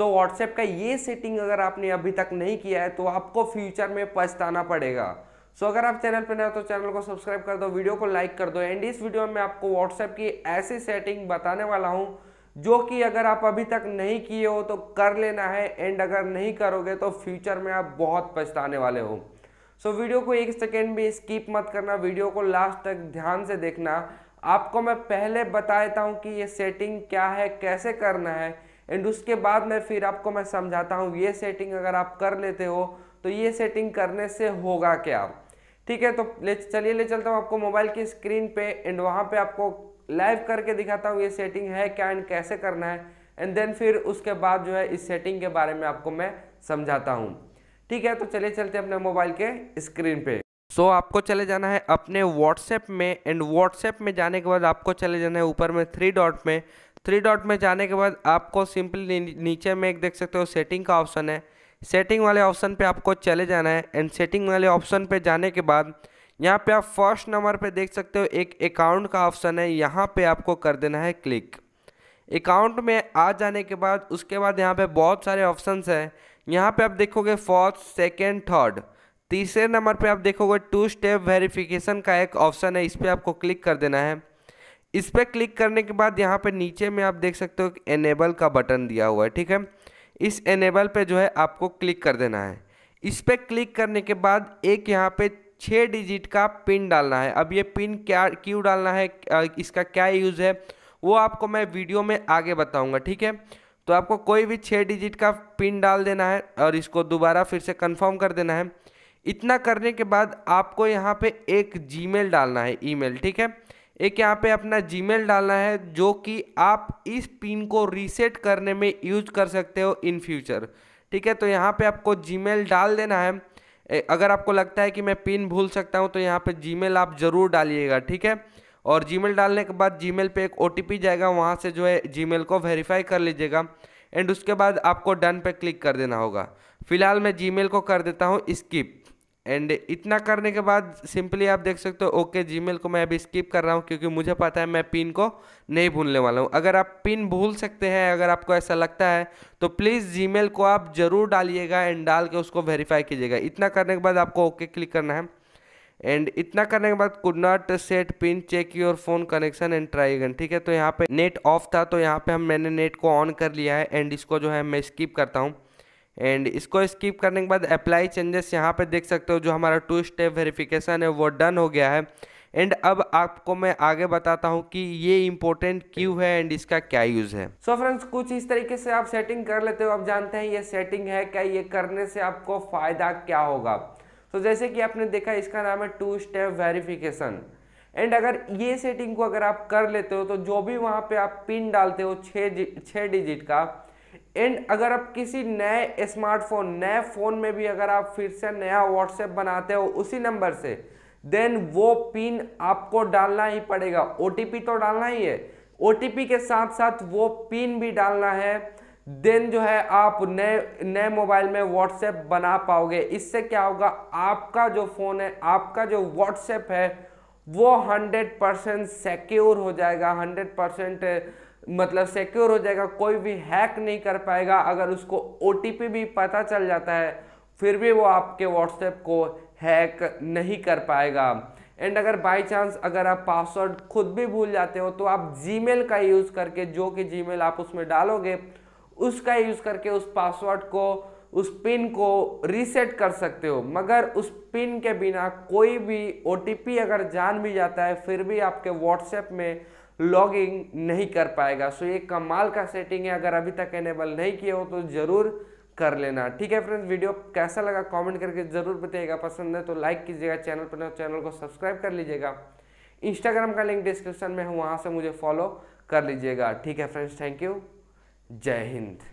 सो so, WhatsApp का ये setting अगर आपने अभी तक नहीं किया है तो आपको फ्यूचर में पछताना पड़ेगा सो so, अगर आप चैनल पर नए हो तो चैनल को सब्सक्राइब कर दो वीडियो को लाइक कर दो एंड इस वीडियो में आपको व्हाट्सएप की ऐसी सेटिंग बताने वाला हूँ जो कि अगर आप अभी तक नहीं किए हो तो कर लेना है एंड अगर नहीं करोगे तो फ्यूचर में आप बहुत पछताने वाले हो सो so, वीडियो को एक सेकेंड भी स्किप मत करना वीडियो को लास्ट तक ध्यान से देखना आपको मैं पहले बता देता हूँ कि ये सेटिंग क्या है कैसे करना है एंड उसके बाद में फिर आपको मैं समझाता हूँ ये सेटिंग अगर आप कर लेते हो तो ये सेटिंग करने से होगा क्या ठीक है तो ले चलिए ले चलता हूँ आपको मोबाइल की स्क्रीन पे एंड वहाँ पे आपको लाइव करके दिखाता हूँ ये सेटिंग है क्या एंड कैसे करना है एंड देन फिर उसके बाद जो है इस सेटिंग के बारे में आपको मैं समझाता हूँ ठीक है तो चलिए चलते अपने मोबाइल के स्क्रीन पे सो so, आपको चले जाना है अपने व्हाट्सएप में एंड व्हाट्सएप में जाने के बाद आपको चले जाना है ऊपर में थ्री डॉट में थ्री डॉट में जाने के बाद आपको सिंपली नीचे में एक देख सकते हो सेटिंग का ऑप्शन है सेटिंग वाले ऑप्शन पे आपको चले जाना है एंड सेटिंग वाले ऑप्शन पे जाने के बाद यहाँ पे आप फर्स्ट नंबर पे देख सकते हो एक अकाउंट का ऑप्शन है यहाँ पे आपको कर देना है क्लिक अकाउंट में आ जाने के बाद उसके बाद यहाँ पे बहुत सारे ऑप्शंस हैं यहाँ पे आप देखोगे फोर्थ सेकेंड थर्ड तीसरे नंबर पर आप देखोगे टू स्टेप वेरीफिकेशन का एक ऑप्शन है इस पर आपको क्लिक कर देना है इस पर क्लिक करने के बाद यहाँ पर नीचे में आप देख सकते हो एनेबल का बटन दिया हुआ है ठीक है इस एनेबल पर जो है आपको क्लिक कर देना है इस पर क्लिक करने के बाद एक यहाँ पे छः डिजिट का पिन डालना है अब ये पिन क्या क्यों डालना है इसका क्या यूज़ है वो आपको मैं वीडियो में आगे बताऊँगा ठीक है तो आपको कोई भी छः डिजिट का पिन डाल देना है और इसको दोबारा फिर से कंफर्म कर देना है इतना करने के बाद आपको यहाँ पे एक जीमेल डालना है ईमेल ठीक है एक यहाँ पे अपना जीमेल डालना है जो कि आप इस पिन को रीसेट करने में यूज कर सकते हो इन फ्यूचर ठीक है तो यहाँ पे आपको जीमेल डाल देना है अगर आपको लगता है कि मैं पिन भूल सकता हूँ तो यहाँ पे जीमेल आप ज़रूर डालिएगा ठीक है और जीमेल डालने के बाद जीमेल पे एक ओ जाएगा वहाँ से जो है जी को वेरीफाई कर लीजिएगा एंड उसके बाद आपको डन पे क्लिक कर देना होगा फिलहाल मैं जी को कर देता हूँ स्किप एंड इतना करने के बाद सिंपली आप देख सकते हो ओके जीमेल को मैं अभी स्किप कर रहा हूँ क्योंकि मुझे पता है मैं पिन को नहीं भूलने वाला हूँ अगर आप पिन भूल सकते हैं अगर आपको ऐसा लगता है तो प्लीज़ जीमेल को आप ज़रूर डालिएगा एंड डाल के उसको वेरीफाई कीजिएगा इतना करने के बाद आपको ओके क्लिक करना है एंड इतना करने के बाद could not set pin check your phone connection and try again ठीक है तो यहाँ पे नेट ऑफ था तो यहाँ पे हम मैंने नेट को ऑन कर लिया है एंड इसको जो है मैं स्किप करता हूँ एंड इसको स्किप करने के बाद अप्लाई चेंजेस यहाँ पर देख सकते हो जो हमारा टू स्टेप वेरिफिकेशन है वो डन हो गया है एंड अब आपको मैं आगे बताता हूँ कि ये इंपॉर्टेंट क्यों है एंड इसका क्या यूज़ है सो so फ्रेंड्स कुछ इस तरीके से आप सेटिंग कर लेते हो आप जानते हैं ये सेटिंग है क्या ये करने से आपको फ़ायदा क्या होगा तो so जैसे कि आपने देखा इसका नाम है टू स्टेप वेरिफिकेशन एंड अगर ये सेटिंग को अगर आप कर लेते हो तो जो भी वहाँ पे आप पिन डालते हो छः डिजिट का एंड अगर आप किसी नए स्मार्टफोन नए फ़ोन में भी अगर आप फिर से नया व्हाट्सएप बनाते हो उसी नंबर से देन वो पिन आपको डालना ही पड़ेगा ओ तो डालना ही है ओ के साथ साथ वो पिन भी डालना है देन जो है आप नए नए मोबाइल में व्हाट्सएप बना पाओगे इससे क्या होगा आपका जो फ़ोन है आपका जो व्हाट्सएप है वो 100 परसेंट सिक्योर हो जाएगा 100 परसेंट मतलब सिक्योर हो जाएगा कोई भी हैक नहीं कर पाएगा अगर उसको ओ भी पता चल जाता है फिर भी वो आपके व्हाट्सएप को हैक नहीं कर पाएगा एंड अगर बाई चांस अगर आप पासवर्ड खुद भी भूल जाते हो तो आप जी का यूज़ करके जो कि जी आप उसमें डालोगे उसका यूज़ करके उस पासवर्ड को उस पिन को रीसेट कर सकते हो मगर उस पिन के बिना कोई भी ओ अगर जान भी जाता है फिर भी आपके व्हाट्सएप में लॉग इन नहीं कर पाएगा सो ये कमाल का सेटिंग है अगर अभी तक एनेबल नहीं किए हो तो ज़रूर कर लेना ठीक है फ्रेंड्स वीडियो कैसा लगा कमेंट करके ज़रूर बताइएगा पसंद है तो लाइक कीजिएगा चैनल पर चैनल को सब्सक्राइब कर लीजिएगा इंस्टाग्राम का लिंक डिस्क्रिप्शन में है वहाँ से मुझे फॉलो कर लीजिएगा ठीक है फ्रेंड्स थैंक यू जय हिंद